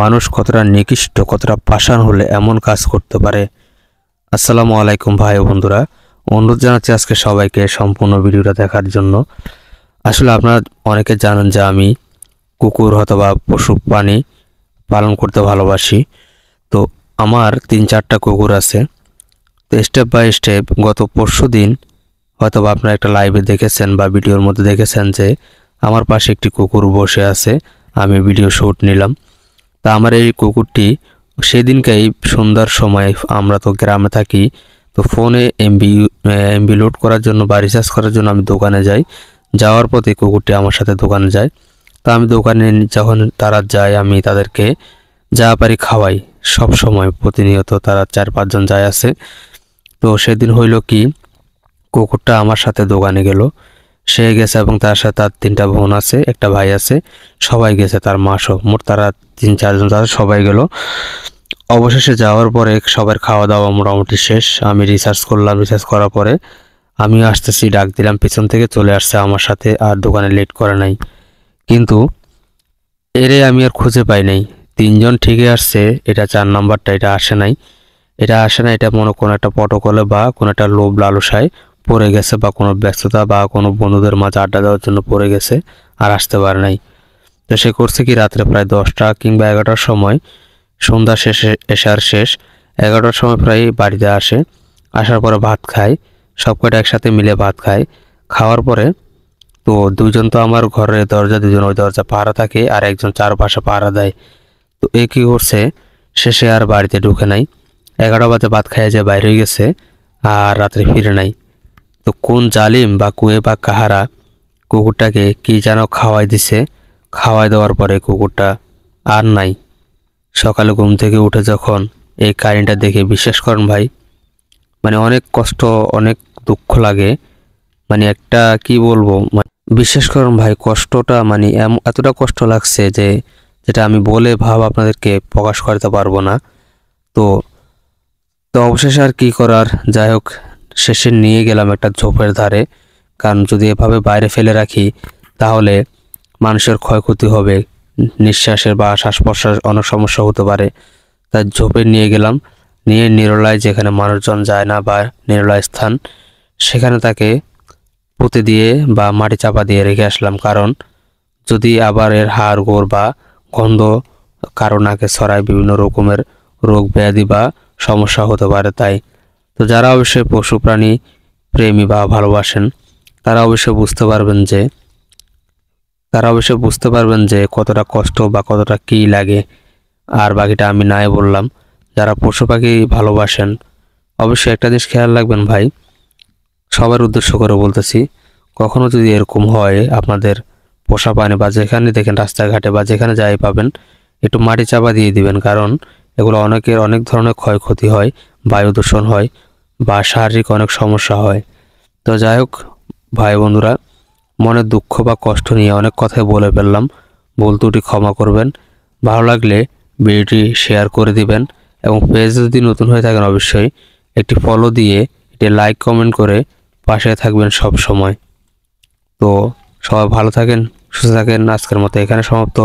মানুষ কতটা নিকৃষ্ট কতটা পাষাণ হলে এমন কাজ করতে পারে আসসালামু আলাইকুম ভাই বন্ধুরা অনুরোধ জানাচ্ছি আজকে সবাইকে সম্পূর্ণ ভিডিওটা দেখার জন্য আসলে আপনারা অনেকে জানেন যে আমি কুকুর অথবা পশু প্রাণী পালন করতে ভালোবাসি তো আমার তিন চারটা কুকুর আছে তো স্টেপ বাই স্টেপ গত পরশু দিন হয়তোবা আপনারা একটা লাইভে দেখেছেন বা ভিডিওর মধ্যে দেখেছেন যে আমার পাশে একটি কুকুর বসে আছে আমি ভিডিও শ্যুট নিলাম তা আমার এই কুকুরটি সেদিনকেই সন্ধ্যার সময় আমরা তো গ্রামে থাকি তো ফোনে এমবি এমবি লোড করার জন্য বা রিচার্জ করার জন্য আমি দোকানে যাই যাওয়ার পথে কুকুরটি আমার সাথে দোকানে যায় তা আমি দোকানে যখন তারা যায় আমি তাদেরকে যা পারি খাওয়াই সব সময় প্রতিনিয়ত তারা চার পাঁচজন যায় আছে তো সেদিন হইল কি কুকুরটা আমার সাথে দোকানে গেলো সে গেছে এবং তার সাথে তার তিনটা বোন আছে একটা ভাই আছে সবাই গেছে তার মাসও মোট তারা তিন চারজন তারা সবাই গেল অবশেষে যাওয়ার পরে সবার খাওয়া দাওয়া মোটামুটি শেষ আমি রিসার্চ করলাম রিসার্চ করার পরে আমি আসতেছি ডাক দিলাম পিছন থেকে চলে আসছে আমার সাথে আর দোকানে লেট করে নাই কিন্তু এরে আমি আর খুঁজে পাই নাই তিনজন ঠিকই আসছে এটা চার নাম্বারটা এটা আসে নাই এটা আসে না এটা মনে কোনো একটা পটকলে বা কোনো একটা লোভ লালসায় পড়ে গেছে বা কোনো ব্যস্ততা বা কোনো বন্ধুদের মাঝে আড্ডা দেওয়ার জন্য পড়ে গেছে আর আসতে পারে নাই তো সে করছে কি রাত্রে প্রায় দশটা কিংবা এগারোটার সময় সন্ধ্যা শেষে এসার শেষ এগারোটার সময় প্রায় বাড়িতে আসে আসার পরে ভাত খায় সব কটা একসাথে মিলে ভাত খায় খাওয়ার পরে তো দুজন তো আমার ঘরের দরজা দুজন ওই দরজা পাহারা থাকে আর একজন চারপাশে পাহারা দেয় তো এ কী করছে শেষে আর বাড়িতে ঢুকে নাই এগারো বাজে ভাত খাইয়ে যে বাইরে গেছে আর রাত্রে ফিরে নাই তো কোন জালিম বা কুয়ে বা কাহারা কুকুরটাকে কি যেন খাওয়াই দিছে খাওয়াই দেওয়ার পরে কুকুরটা আর নাই সকালে ঘুম থেকে উঠে যখন এই কাহিনিটা দেখে বিশ্বাস করেন ভাই মানে অনেক কষ্ট অনেক দুঃখ লাগে মানে একটা কি বলবো মানে বিশ্বাস করেন ভাই কষ্টটা মানে এতটা কষ্ট লাগছে যে যেটা আমি বলে ভাব আপনাদেরকে প্রকাশ করতে পারবো না তো তো অবশেষে আর কী করার যাই হোক শেষে নিয়ে গেলাম একটা ঝোপের ধারে কারণ যদি এভাবে বাইরে ফেলে রাখি তাহলে মানুষের ক্ষয়ক্ষতি হবে নিঃশ্বাসের বা শ্বাস প্রশ্বাস অনেক সমস্যা হতে পারে তাই ঝোপে নিয়ে গেলাম নিয়ে নিরলায় যেখানে মানুষজন যায় না বা নিরলায় স্থান সেখানে তাকে পুঁতে দিয়ে বা মাটি চাপা দিয়ে রেখে আসলাম কারণ যদি আবার এর হাড় গোড় বা গন্ধ কারো নাকে ছড়ায় বিভিন্ন রকমের রোগ ব্যাধি বা সমস্যা হতে পারে তাই তো যারা অবশ্যই পশু প্রাণী প্রেমী বা ভালোবাসেন তারা অবশ্যই বুঝতে পারবেন যে তারা অবশ্যই বুঝতে পারবেন যে কতটা কষ্ট বা কতটা কী লাগে আর বাকিটা আমি নাই বললাম যারা পশু পাখি ভালোবাসেন অবশ্যই একটা জিনিস খেয়াল রাখবেন ভাই সবার উদ্দেশ্য করে বলতেছি কখনও যদি এরকম হয় আপনাদের পোষা পানি বা যেখানে দেখেন রাস্তাঘাটে বা যেখানে যাই পাবেন একটু মাটি চাপা দিয়ে দিবেন কারণ এগুলো অনেকের অনেক ধরনের ক্ষয়ক্ষতি হয় বায়ু দূষণ হয় বা শারীরিক অনেক সমস্যা হয় তো যাই হোক ভাই বন্ধুরা মনে দুঃখ বা কষ্ট নিয়ে অনেক কথাই বলে ফেললাম ভুল ত্রুটি ক্ষমা করবেন ভালো লাগলে ভিডিওটি শেয়ার করে দিবেন এবং পেজ যদি নতুন হয়ে থাকেন অবশ্যই একটি ফলো দিয়ে এটি লাইক কমেন্ট করে পাশে থাকবেন সব সময় তো সবাই ভালো থাকেন সুস্থ থাকেন আজকের মতো এখানে সমাপ্ত